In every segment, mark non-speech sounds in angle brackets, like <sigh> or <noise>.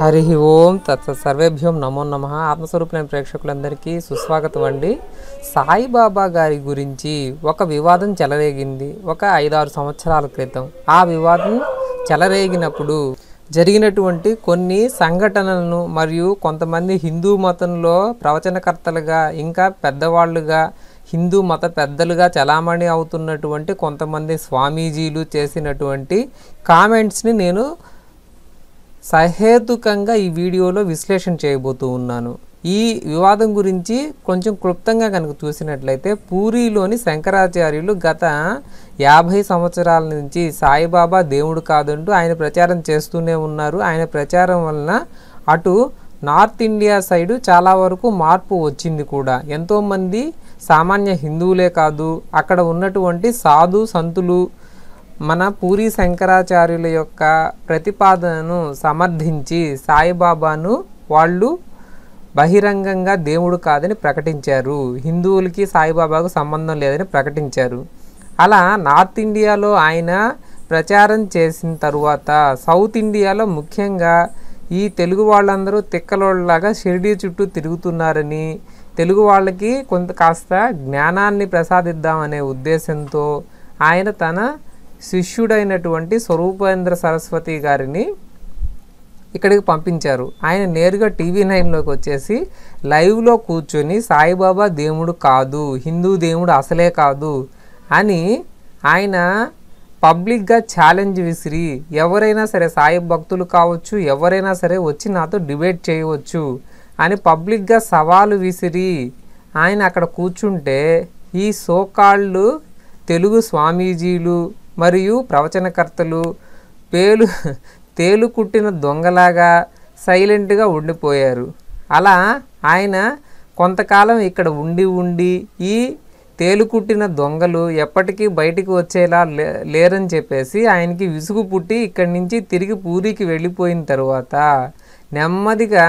హరి ఓం తత్ సర్వేభ్యం నమో నమ ఆత్మస్వరూపులైన ప్రేక్షకులందరికీ సుస్వాగతం అండి సాయిబాబా గారి గురించి ఒక వివాదం చెలరేగింది ఒక ఐదారు సంవత్సరాల క్రితం ఆ వివాదం చెలరేగినప్పుడు జరిగినటువంటి కొన్ని సంఘటనలను మరియు కొంతమంది హిందూ మతంలో ప్రవచనకర్తలుగా ఇంకా పెద్దవాళ్ళుగా హిందూ మత పెద్దలుగా చలామణి అవుతున్నటువంటి కొంతమంది స్వామీజీలు చేసినటువంటి కామెంట్స్ని నేను సహేతుకంగా ఈ వీడియోలో విశ్లేషణ చేయబోతూ ఉన్నాను ఈ వివాదం గురించి కొంచెం క్లుప్తంగా కనుక చూసినట్లయితే పూరిలోని శంకరాచార్యులు గత యాభై సంవత్సరాల నుంచి సాయిబాబా దేవుడు కాదంటూ ఆయన ప్రచారం చేస్తూనే ఉన్నారు ఆయన ప్రచారం వలన అటు నార్త్ ఇండియా సైడు చాలా వరకు మార్పు వచ్చింది కూడా ఎంతోమంది సామాన్య హిందువులే కాదు అక్కడ ఉన్నటువంటి సాధు సంతులు మన పూరి శంకరాచార్యుల యొక్క ప్రతిపాదనను సమర్థించి సాయిబాబాను వాళ్ళు బహిరంగంగా దేవుడు కాదని ప్రకటించారు హిందువులకి సాయిబాబాకు సంబంధం లేదని ప్రకటించారు అలా నార్త్ ఇండియాలో ఆయన ప్రచారం చేసిన తరువాత సౌత్ ఇండియాలో ముఖ్యంగా ఈ తెలుగు వాళ్ళందరూ తిక్కలోళ్ళలాగా షిరిడీ చుట్టూ తిరుగుతున్నారని తెలుగు వాళ్ళకి కొంత కాస్త జ్ఞానాన్ని ప్రసాదిద్దామనే ఉద్దేశంతో ఆయన తన శిష్యుడైనటువంటి స్వరూపేంద్ర సరస్వతి గారిని ఇక్కడికి పంపించారు ఆయన నేరుగా టీవీ నైన్లోకి వచ్చేసి లైవ్లో కూర్చొని సాయిబాబా దేవుడు కాదు హిందూ దేవుడు అసలే కాదు అని ఆయన పబ్లిక్గా ఛాలెంజ్ విసిరి ఎవరైనా సరే సాయి భక్తులు కావచ్చు ఎవరైనా సరే వచ్చి నాతో డిబేట్ చేయవచ్చు అని పబ్లిక్గా సవాలు విసిరి ఆయన అక్కడ కూర్చుంటే ఈ సోకాళ్ళు తెలుగు స్వామీజీలు మరియు ప్రవచనకర్తలు పేలు తేలు కుట్టిన దొంగలాగా సైలెంట్గా ఉండిపోయారు అలా ఆయన కొంతకాలం ఇక్కడ ఉండి ఉండి ఈ తేలుకుట్టిన దొంగలు ఎప్పటికీ బయటికి వచ్చేలా లేరని చెప్పేసి ఆయనకి విసుగు పుట్టి ఇక్కడి నుంచి తిరిగి పూరికి వెళ్ళిపోయిన తర్వాత నెమ్మదిగా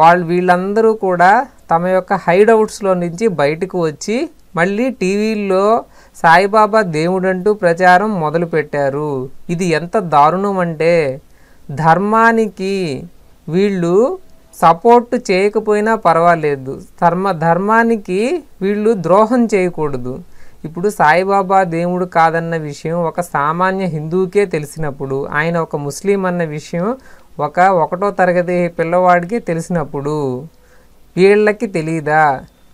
వాళ్ళు వీళ్ళందరూ కూడా తమ యొక్క హైడౌట్స్లో నుంచి బయటకు వచ్చి మళ్ళీ టీవీల్లో సాయిబాబా దేవుడంటూ ప్రచారం మొదలుపెట్టారు ఇది ఎంత దారుణం అంటే ధర్మానికి వీళ్ళు సపోర్ట్ చేయకపోయినా పర్వాలేదు ధర్మ ధర్మానికి వీళ్ళు ద్రోహం చేయకూడదు ఇప్పుడు సాయిబాబా దేవుడు కాదన్న విషయం ఒక సామాన్య హిందువుకే తెలిసినప్పుడు ఆయన ఒక ముస్లిం అన్న విషయం ఒక ఒకటో తరగతి పిల్లవాడికి తెలిసినప్పుడు వీళ్ళకి తెలియదా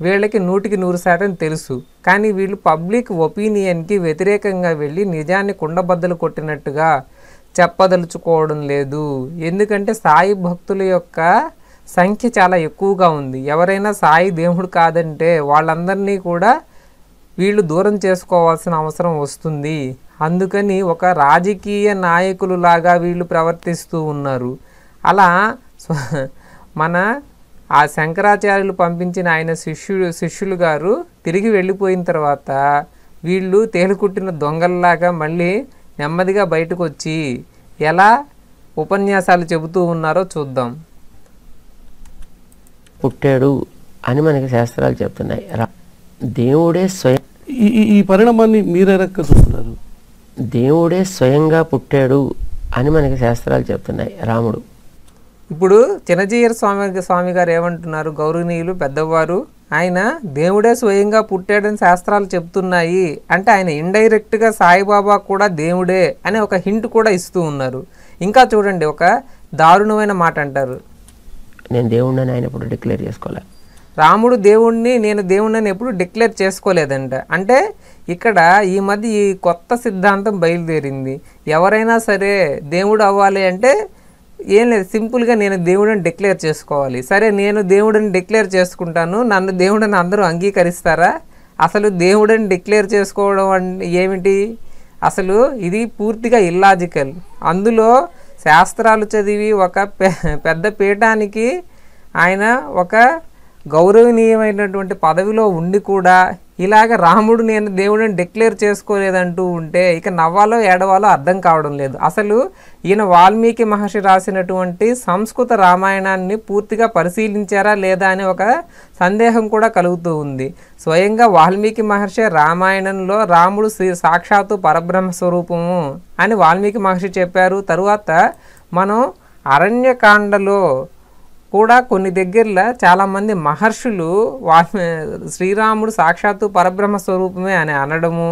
వీళ్ళకి నూటికి నూరు శాతం తెలుసు కానీ వీళ్ళు పబ్లిక్ ఒపీనియన్కి వ్యతిరేకంగా వెళ్ళి నిజాన్ని కుండబద్దలు కొట్టినట్టుగా చెప్పదలుచుకోవడం లేదు ఎందుకంటే సాయి భక్తుల యొక్క సంఖ్య చాలా ఎక్కువగా ఉంది ఎవరైనా సాయి దేవుడు కాదంటే వాళ్ళందరినీ కూడా వీళ్ళు దూరం చేసుకోవాల్సిన అవసరం వస్తుంది అందుకని ఒక రాజకీయ నాయకులు లాగా వీళ్ళు ప్రవర్తిస్తూ ఉన్నారు అలా మన ఆ శంకరాచార్యులు పంపించిన ఆయన శిష్యుడు శిష్యులు గారు తిరిగి వెళ్ళిపోయిన తర్వాత వీళ్ళు తేలుకుట్టిన దొంగల్లాగా మళ్ళీ నెమ్మదిగా బయటకు వచ్చి ఎలా ఉపన్యాసాలు చెబుతూ ఉన్నారో చూద్దాం పుట్టాడు అని మనకి శాస్త్రాలు చెప్తున్నాయి దేవుడే స్వయం ఈ పరిణామాన్ని మీరే రక్క చూస్తున్నారు దేవుడే స్వయంగా పుట్టాడు అని మనకి శాస్త్రాలు చెప్తున్నాయి రాముడు ఇప్పుడు చినజీయర్ స్వామి స్వామి గారు ఏమంటున్నారు గౌరవనీయులు పెద్దవారు ఆయన దేవుడే స్వయంగా పుట్టాడని శాస్త్రాలు చెప్తున్నాయి అంటే ఆయన ఇండైరెక్ట్గా సాయిబాబా కూడా దేవుడే అనే ఒక హింట్ కూడా ఇస్తూ ఉన్నారు ఇంకా చూడండి ఒక దారుణమైన మాట అంటారు నేను దేవుడిని ఆయన ఇప్పుడు డిక్లేర్ చేసుకోలే రాముడు దేవుణ్ణి నేను దేవుణ్ణి ఎప్పుడు డిక్లేర్ చేసుకోలేదంట అంటే ఇక్కడ ఈ మధ్య ఈ కొత్త సిద్ధాంతం బయలుదేరింది ఎవరైనా సరే దేవుడు అవ్వాలి అంటే ఏం లేదు సింపుల్గా నేను దేవుడిని డిక్లేర్ చేసుకోవాలి సరే నేను దేవుడిని డిక్లేర్ చేసుకుంటాను నన్ను దేవుడిని అందరూ అంగీకరిస్తారా అసలు దేవుడిని డిక్లేర్ చేసుకోవడం ఏమిటి అసలు ఇది పూర్తిగా ఇల్లాజికల్ అందులో శాస్త్రాలు చదివి ఒక పెద్ద పీఠానికి ఆయన ఒక గౌరవనీయమైనటువంటి పదవిలో ఉండి కూడా ఇలాగ రాముడు నేను దేవుడిని డిక్లేర్ చేసుకోలేదంటూ ఉంటే ఇక నవ్వాలో ఏడవాలో అర్థం కావడం లేదు అసలు ఈయన వాల్మీకి మహర్షి రాసినటువంటి సంస్కృత రామాయణాన్ని పూర్తిగా పరిశీలించారా లేదా అని ఒక సందేహం కూడా కలుగుతూ ఉంది స్వయంగా వాల్మీకి మహర్షి రామాయణంలో రాముడు శ్రీ సాక్షాత్తు పరబ్రహ్మ స్వరూపము అని వాల్మీకి మహర్షి చెప్పారు తరువాత మనం అరణ్యకాండలో కూడా కొన్ని దగ్గరలో చాలామంది మహర్షులు వా శ్రీరాముడు సాక్షాత్తు పరబ్రహ్మ స్వరూపమే అని అనడము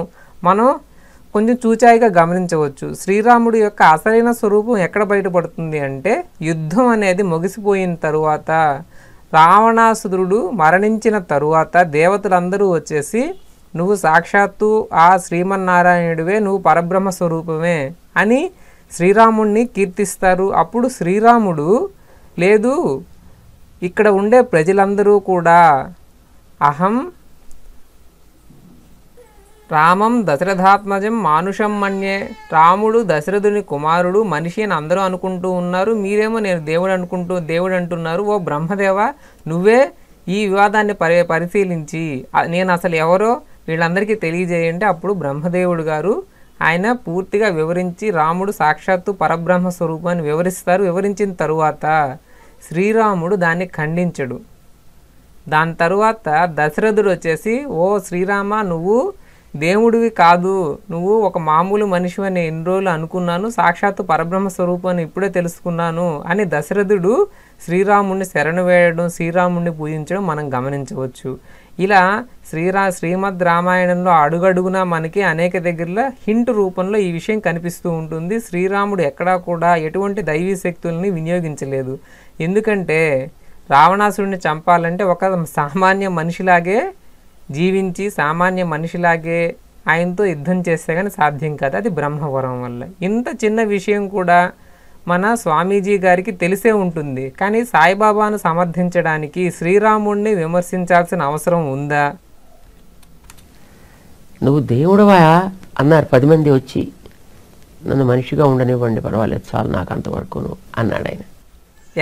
మనం కొంచెం చూచాయిగా గమనించవచ్చు శ్రీరాముడు యొక్క అసలైన స్వరూపం ఎక్కడ బయటపడుతుంది అంటే యుద్ధం అనేది ముగిసిపోయిన తరువాత రావణాసురుడు మరణించిన తరువాత దేవతలందరూ వచ్చేసి నువ్వు సాక్షాత్తు ఆ శ్రీమన్నారాయణుడివే నువ్వు పరబ్రహ్మ స్వరూపమే అని శ్రీరాముణ్ణి కీర్తిస్తారు అప్పుడు శ్రీరాముడు లేదు ఇక్కడ ఉండే ప్రజలందరూ కూడా అహం రామం దశరథాత్మజం మానుషం మన్యే రాముడు దశరథుని కుమారుడు మనిషి అని అందరూ అనుకుంటూ ఉన్నారు మీరేమో నేను దేవుడు అనుకుంటూ దేవుడు అంటున్నారు ఓ బ్రహ్మదేవ నువ్వే ఈ వివాదాన్ని పరి పరిశీలించి నేను అసలు ఎవరో వీళ్ళందరికీ తెలియజేయండి అప్పుడు బ్రహ్మదేవుడు గారు ఆయన పూర్తిగా వివరించి రాముడు సాక్షాత్తు పరబ్రహ్మ స్వరూపాన్ని వివరిస్తారు వివరించిన తరువాత శ్రీరాముడు దాన్ని ఖండించడు దాని తరువాత దశరథుడు వచ్చేసి ఓ శ్రీరామ నువ్వు దేవుడివి కాదు నువ్వు ఒక మామూలు మనిషి అని ఎన్ని రోజులు అనుకున్నాను సాక్షాత్తు పరబ్రహ్మ స్వరూపాన్ని ఇప్పుడే తెలుసుకున్నాను అని దశరథుడు శ్రీరాముడిని శరణు వేయడం శ్రీరాముడిని పూజించడం మనం గమనించవచ్చు ఇలా శ్రీరా శ్రీమద్ రామాయణంలో అడుగడుగునా మనకి అనేక దగ్గరలో హింట్ రూపంలో ఈ విషయం కనిపిస్తూ ఉంటుంది శ్రీరాముడు ఎక్కడా కూడా ఎటువంటి దైవీ శక్తుల్ని వినియోగించలేదు ఎందుకంటే రావణాసుడిని చంపాలంటే ఒక సామాన్య మనిషిలాగే జీవించి సామాన్య మనిషిలాగే ఆయనతో యుద్ధం చేస్తే కానీ సాధ్యం కాదు అది బ్రహ్మవరం వల్ల ఇంత చిన్న విషయం కూడా మన స్వామీజీ గారికి తెలిసే ఉంటుంది కానీ సాయిబాబాను సమర్థించడానికి శ్రీరాముడిని విమర్శించాల్సిన అవసరం ఉందా నువ్వు దేవుడవా అన్నారు పది మంది వచ్చి నన్ను మనిషిగా ఉండనివ్వండి పర్వాలేదు చాలు నాకు అంతవరకు అన్నాడు ఆయన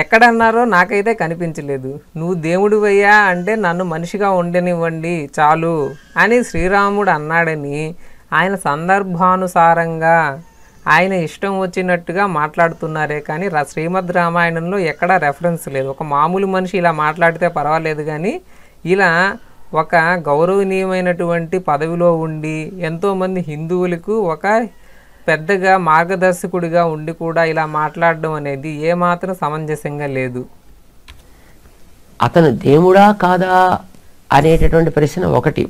ఎక్కడన్నారో నాకైతే కనిపించలేదు నువ్వు దేవుడివయ్యా అంటే నన్ను మనిషిగా ఉండనివ్వండి చాలు అని శ్రీరాముడు అన్నాడని ఆయన సందర్భానుసారంగా ఆయన ఇష్టం వచ్చినట్టుగా మాట్లాడుతున్నారే కానీ రా శ్రీమద్ రామాయణంలో ఎక్కడా రెఫరెన్స్ లేదు ఒక మామూలు మనిషి ఇలా మాట్లాడితే పర్వాలేదు కానీ ఇలా ఒక గౌరవనీయమైనటువంటి పదవిలో ఉండి ఎంతోమంది హిందువులకు ఒక పెద్దగా మార్గదర్శకుడిగా ఉండి కూడా ఇలా మాట్లాడడం అనేది ఏమాత్రం సమంజసంగా లేదు అతను దేవుడా కాదా అనేటటువంటి ప్రశ్న ఒకటి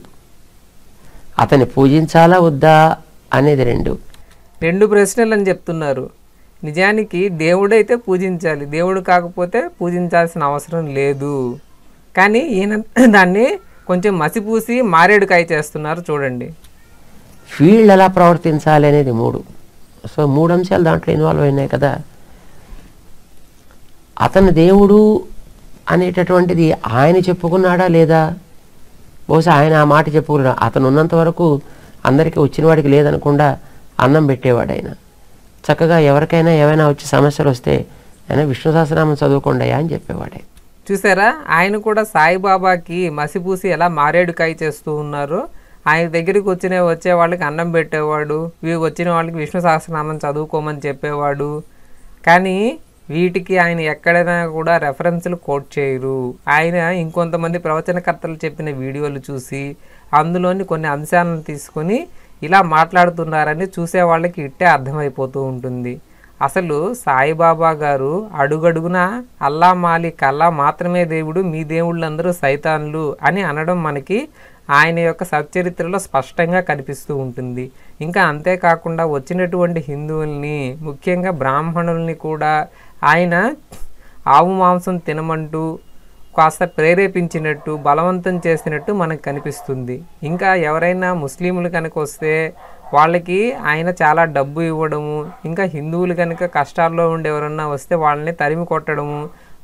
అతన్ని పూజించాలా వద్దా అనేది రెండు రెండు ప్రశ్నలు అని చెప్తున్నారు నిజానికి దేవుడైతే పూజించాలి దేవుడు కాకపోతే పూజించాల్సిన అవసరం లేదు కానీ ఈయన దాన్ని కొంచెం మసిపూసి మారేడుకాయ చేస్తున్నారు చూడండి ఫీల్డ్ ఎలా ప్రవర్తించాలి అనేది మూడు సో మూడు అంశాలు దాంట్లో ఇన్వాల్వ్ అయినాయి కదా అతను దేవుడు అనేటటువంటిది ఆయన చెప్పుకున్నాడా లేదా బహుశా ఆయన ఆ మాట చెప్పుకున్నాడు అతను ఉన్నంత వరకు అందరికీ వచ్చిన వాడికి లేదనకుండా అన్నం పెట్టేవాడు ఆయన చక్కగా ఎవరికైనా ఏమైనా వచ్చి సమస్యలు వస్తే ఆయన విష్ణు సహస్రనామం చదువుకోండి అని చెప్పేవాడే చూసారా ఆయన కూడా సాయిబాబాకి మసిపూసి ఎలా మారేడుకాయ చేస్తూ ఉన్నారు ఆయన దగ్గరికి వచ్చిన వచ్చే వాళ్ళకి అన్నం పెట్టేవాడు వచ్చిన వాళ్ళకి విష్ణు సహస్రనామం చదువుకోమని చెప్పేవాడు కానీ వీటికి ఆయన ఎక్కడైనా కూడా రెఫరెన్స్లు కోట్ చేయరు ఆయన ఇంకొంతమంది ప్రవచనకర్తలు చెప్పిన వీడియోలు చూసి అందులోని కొన్ని అంశాలను తీసుకొని ఇలా మాట్లాడుతున్నారని చూసేవాళ్ళకి ఇట్టే అర్థమైపోతూ ఉంటుంది అసలు సాయిబాబా గారు అడుగడుగున అల్లా మాలిక్ అల్లా మాత్రమే దేవుడు మీ దేవుళ్ళందరూ సైతాన్లు అని అనడం మనకి ఆయన యొక్క సచరిత్రలో స్పష్టంగా కనిపిస్తూ ఉంటుంది ఇంకా అంతేకాకుండా వచ్చినటువంటి హిందువుల్ని ముఖ్యంగా బ్రాహ్మణుల్ని కూడా ఆయన ఆవు మాంసం తినమంటూ కాస్త ప్రేరేపించినట్టు బలవంతం చేసినట్టు మనకు కనిపిస్తుంది ఇంకా ఎవరైనా ముస్లింలు కనుక వస్తే వాళ్ళకి ఆయన చాలా డబ్బు ఇవ్వడము ఇంకా హిందువులు కనుక కష్టాల్లో ఉండి ఎవరన్నా వస్తే వాళ్ళని తరిమి కొట్టడము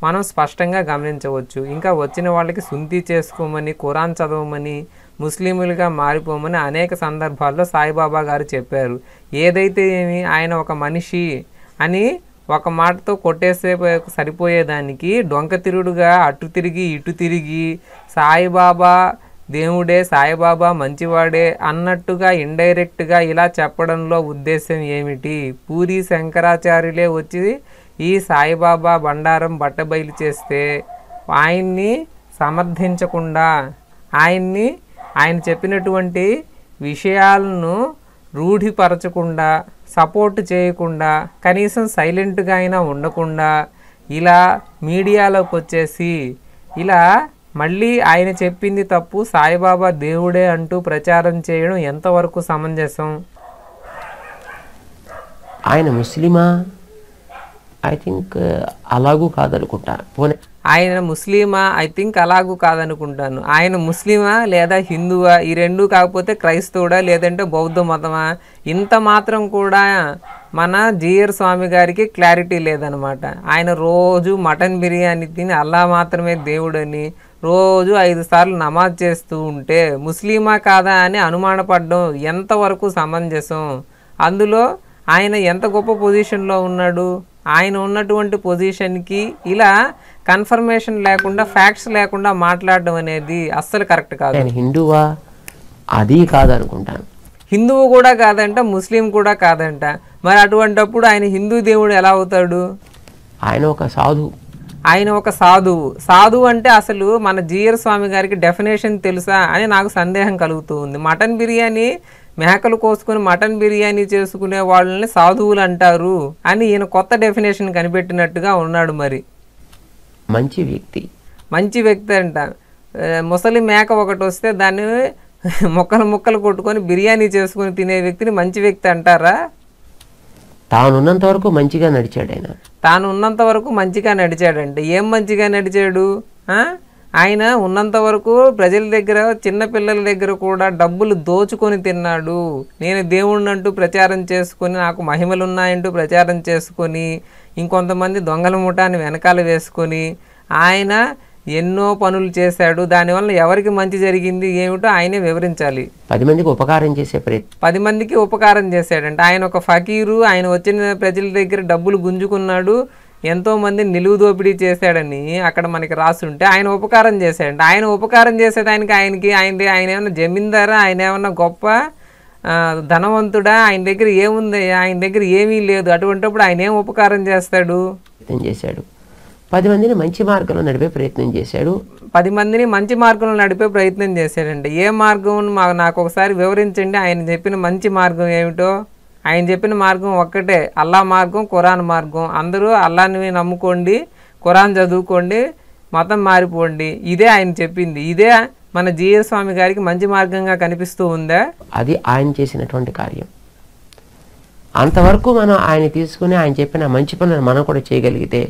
మనం స్పష్టంగా గమనించవచ్చు ఇంకా వచ్చిన వాళ్ళకి సుంతి చేసుకోమని ఖురాన్ చదవమని ముస్లిములుగా మారిపోమని అనేక సందర్భాల్లో సాయిబాబా గారు చెప్పారు ఏదైతే ఏమి ఆయన ఒక మనిషి అని ఒక మాటతో కొట్టేసే సరిపోయేదానికి డొంక తిరుగుడుగా అటు తిరిగి ఇటు తిరిగి సాయిబాబా దేవుడే సాయిబాబా మంచివాడే అన్నట్టుగా ఇండైరెక్ట్గా ఇలా చెప్పడంలో ఉద్దేశం ఏమిటి పూరి శంకరాచార్యులే వచ్చి ఈ సాయిబాబా బండారం బట్టబయలు చేస్తే ఆయన్ని సమర్థించకుండా ఆయన్ని ఆయన చెప్పినటువంటి విషయాలను రూఢిపరచకుండా సపోర్ట్ చేయకుండా కనీసం సైలెంట్గా అయినా ఉండకుండా ఇలా మీడియాలోకి వచ్చేసి ఇలా మళ్ళీ ఆయన చెప్పింది తప్పు సాయిబాబా దేవుడే అంటూ ప్రచారం చేయడం ఎంతవరకు సమంజసం ఆయన ముస్లిమా ఐ థింక్ అలాగూ కాదనుకుంటా పోనీ ఆయన ముస్లిమా ఐ థింక్ అలాగూ కాదనుకుంటాను ఆయన ముస్లిమా లేదా హిందువా ఈ రెండు కాకపోతే క్రైస్తవుడా లేదంటే బౌద్ధ మతమా ఇంత మాత్రం కూడా మన జీయర్ స్వామి గారికి క్లారిటీ లేదనమాట ఆయన రోజు మటన్ బిర్యానీ తిని అల్లా మాత్రమే దేవుడని రోజు ఐదు సార్లు నమాజ్ చేస్తూ ఉంటే ముస్లిమా కాదా అని అనుమానపడడం ఎంతవరకు సమంజసం అందులో ఆయన ఎంత గొప్ప పొజిషన్లో ఉన్నాడు ఆయన ఉన్నటువంటి పొజిషన్కి ఇలా కన్ఫర్మేషన్ లేకుండా ఫ్యాక్ట్స్ లేకుండా మాట్లాడడం అనేది అస్సలు కరెక్ట్ కాదు నేను హిందువా అది కాదనుకుంటాను హిందువు కూడా కాదంట ముస్లిం కూడా కాదంట మరి అటువంటప్పుడు ఆయన హిందూ దేవుడు ఎలా అవుతాడు ఆయన ఒక సాధువు ఆయన ఒక సాధువు సాధువు అంటే అసలు మన జీఎర్ స్వామి గారికి డెఫినేషన్ తెలుసా అని నాకు సందేహం కలుగుతూ ఉంది మటన్ బిర్యానీ మేకలు కోసుకుని మటన్ బిర్యానీ చేసుకునే వాళ్ళని సాధువులు అంటారు అని ఈయన కొత్త డెఫినేషన్ కనిపెట్టినట్టుగా ఉన్నాడు మరి మంచి వ్యక్తి మంచి వ్యక్తి అంట ముసలి మేక ఒకటి వస్తే దాన్ని <laughs> ముక్కలు ముక్కలు కొట్టుకొని బిర్యానీ చేసుకుని తినే వ్యక్తిని మంచి వ్యక్తి అంటారా తానున్నంత వరకు మంచిగా నడిచాడు ఆయన తాను ఉన్నంత వరకు మంచిగా నడిచాడంటే ఏం మంచిగా నడిచాడు ఆయన ఉన్నంత వరకు ప్రజల దగ్గర చిన్న పిల్లల దగ్గర కూడా డబ్బులు దోచుకొని తిన్నాడు నేను దేవుణ్ణి అంటూ ప్రచారం చేసుకొని నాకు మహిమలు ఉన్నాయంటూ ప్రచారం చేసుకొని ఇంకొంతమంది దొంగల ముఠాన్ని వెనకాల వేసుకొని ఆయన ఎన్నో పనులు చేశాడు దానివల్ల ఎవరికి మంచి జరిగింది ఏమిటో ఆయనే వివరించాలి పది మందికి ఉపకారం చేసే ప్రయత్నం పది మందికి ఉపకారం చేశాడంటే ఆయన ఒక ఫకీరు ఆయన వచ్చిన ప్రజల దగ్గర డబ్బులు గుంజుకున్నాడు ఎంతోమంది నిలువు దోపిడీ చేశాడని అక్కడ మనకి రాసుంటే ఆయన ఉపకారం చేశాడంటే ఆయన ఉపకారం దానికి ఆయనకి ఆయన ఆయన ఏమన్నా జమీందారా ఆయన ఏమన్నా గొప్ప ధనవంతుడా ఆయన దగ్గర ఏముంది ఆయన దగ్గర ఏమీ లేదు అటువంటిప్పుడు ఆయన ఏం ఉపకారం చేస్తాడు చేశాడు పది మందిని మంచి మార్గంలో నడిపే ప్రయత్నం చేశాడు పది మందిని మంచి మార్గంలో నడిపే ప్రయత్నం చేశాడండి ఏ మార్గం నాకు ఒకసారి వివరించండి ఆయన చెప్పిన మంచి మార్గం ఏమిటో ఆయన చెప్పిన మార్గం ఒక్కటే అల్లా మార్గం ఖురాన్ మార్గం అందరూ అల్లాని నమ్ముకోండి ఖురాన్ చదువుకోండి మతం మారిపోండి ఇదే ఆయన చెప్పింది ఇదే మన జీఎస్ స్వామి గారికి మంచి మార్గంగా కనిపిస్తూ ఉందా అది ఆయన చేసినటువంటి కార్యం అంతవరకు మనం ఆయన తీసుకుని ఆయన చెప్పిన మంచి పనులు మనం కూడా చేయగలిగితే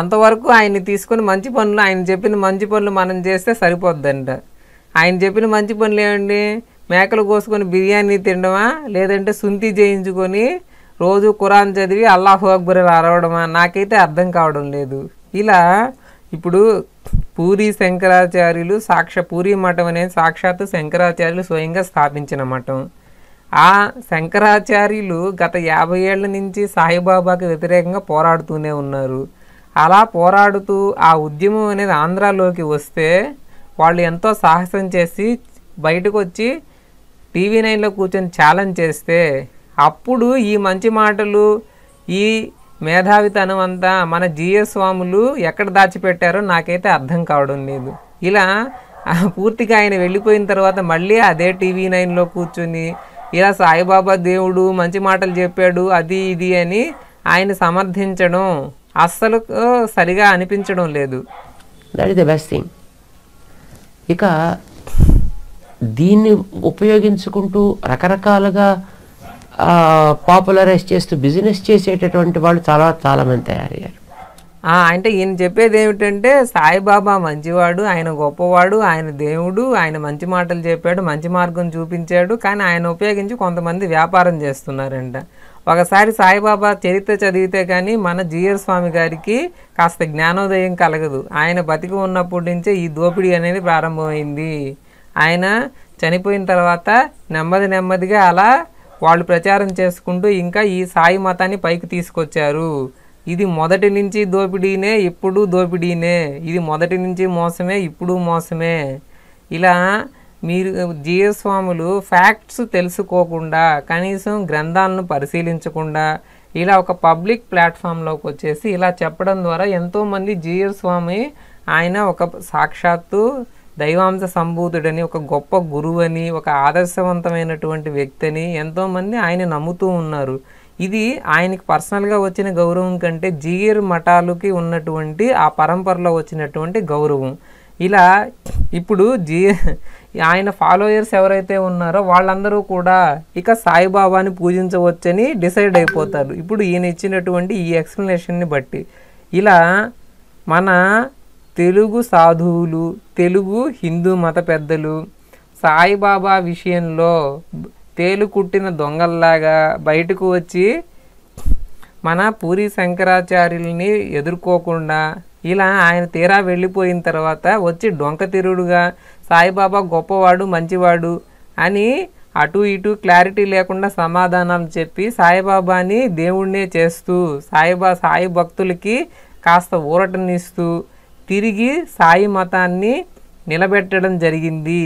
అంతవరకు ఆయన తీసుకుని మంచి పనులు ఆయన చెప్పిన మంచి పనులు మనం చేస్తే సరిపోద్దంట ఆయన చెప్పిన మంచి పనులు ఏమండి మేకలు కోసుకొని బిర్యానీ తినడమా లేదంటే సుంతి చేయించుకొని రోజు కురాన్ చదివి అల్లాహు అక్బర్ అరవడమా నాకైతే అర్థం కావడం లేదు ఇలా ఇప్పుడు పూరి శంకరాచార్యులు సాక్ష పూరి మఠం అనేది సాక్షాత్తు శంకరాచార్యులు స్వయంగా స్థాపించిన మఠం ఆ శంకరాచార్యులు గత యాభై ఏళ్ళ నుంచి సాయిబాబాకి వ్యతిరేకంగా పోరాడుతూనే ఉన్నారు అలా పోరాడుతూ ఆ ఉద్యమం అనేది ఆంధ్రాలోకి వస్తే వాళ్ళు ఎంతో సాహసం చేసి బయటకు వచ్చి టీవీ నైన్లో కూర్చొని ఛాలెంజ్ చేస్తే అప్పుడు ఈ మంచి మాటలు ఈ మేధావితనం అంతా మన జిఎస్ స్వాములు ఎక్కడ దాచిపెట్టారో నాకైతే అర్థం కావడం లేదు ఇలా పూర్తిగా ఆయన వెళ్ళిపోయిన తర్వాత మళ్ళీ అదే టీవీ నైన్లో కూర్చొని ఇలా సాయిబాబా దేవుడు మంచి మాటలు చెప్పాడు అది ఇది అని ఆయన సమర్థించడం అస్సలు సరిగా అనిపించడం లేదు that is the best thing ఇక దీన్ని ఉపయోగించుకుంటూ రకరకాలుగా పాపులరైజ్ చేస్తూ బిజినెస్ చేసేటటువంటి వాళ్ళు చాలా చాలామంది తయారయ్యారు అంటే ఈయన చెప్పేది ఏమిటంటే సాయిబాబా మంచివాడు ఆయన గొప్పవాడు ఆయన దేవుడు ఆయన మంచి మాటలు చెప్పాడు మంచి మార్గం చూపించాడు కానీ ఆయన ఉపయోగించి కొంతమంది వ్యాపారం చేస్తున్నారంట ఒకసారి సాయిబాబా చరిత్ర చదివితే కానీ మన జీఎర్ స్వామి గారికి కాస్త జ్ఞానోదయం కలగదు ఆయన బతికి ఉన్నప్పటి నుంచే ఈ దోపిడీ అనేది ప్రారంభమైంది ఆయన చనిపోయిన తర్వాత నెమ్మది నెమ్మదిగా అలా వాళ్ళు ప్రచారం చేసుకుంటూ ఇంకా ఈ సాయి మతాన్ని పైకి తీసుకొచ్చారు ఇది మొదటి నుంచి దోపిడీనే ఇప్పుడు దోపిడీనే ఇది మొదటి నుంచి మోసమే ఇప్పుడు మోసమే ఇలా మీరు జీవస్వాములు ఫ్యాక్ట్స్ తెలుసుకోకుండా కనీసం గ్రంథాలను పరిశీలించకుండా ఇలా ఒక పబ్లిక్ ప్లాట్ఫామ్లోకి వచ్చేసి ఇలా చెప్పడం ద్వారా ఎంతోమంది జీవస్వామి ఆయన ఒక సాక్షాత్తు దైవాంశ సంభూతుడని ఒక గొప్ప గురువని ఒక ఆదర్శవంతమైనటువంటి వ్యక్తి అని ఎంతోమంది ఆయన నమ్ముతూ ఉన్నారు ఇది ఆయనకి పర్సనల్గా వచ్చిన గౌరవం కంటే జీయర్ మఠాలకి ఉన్నటువంటి ఆ పరంపరలో వచ్చినటువంటి గౌరవం ఇలా ఇప్పుడు జీ ఆయన ఫాలోయర్స్ ఎవరైతే ఉన్నారో వాళ్ళందరూ కూడా ఇక సాయిబాబాని పూజించవచ్చని డిసైడ్ అయిపోతారు ఇప్పుడు ఈయన ఇచ్చినటువంటి ఈ ఎక్స్ప్లెనేషన్ని బట్టి ఇలా మన తెలుగు సాధువులు తెలుగు హిందూ మత పెద్దలు సాయిబాబా విషయంలో తేలు కుట్టిన దొంగల్లాగా బయటకు వచ్చి మన పూరి శంకరాచార్యుల్ని ఎదుర్కోకుండా ఇలా ఆయన తీరా వెళ్ళిపోయిన తర్వాత వచ్చి డొంకతిరుడుగా సాయిబాబా గొప్పవాడు మంచివాడు అని అటు ఇటు క్లారిటీ లేకుండా సమాధానం చెప్పి సాయిబాబాని దేవుణ్ణే చేస్తూ సాయిబా సాయి భక్తులకి కాస్త ఊరటనిస్తూ తిరిగి సాయి మతాన్ని నిలబెట్టడం జరిగింది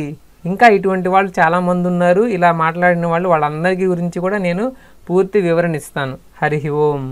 ఇంకా ఇటువంటి వాళ్ళు చాలామంది ఉన్నారు ఇలా మాట్లాడిన వాళ్ళు వాళ్ళందరికీ గురించి కూడా నేను పూర్తి వివరణ ఇస్తాను హరి ఓం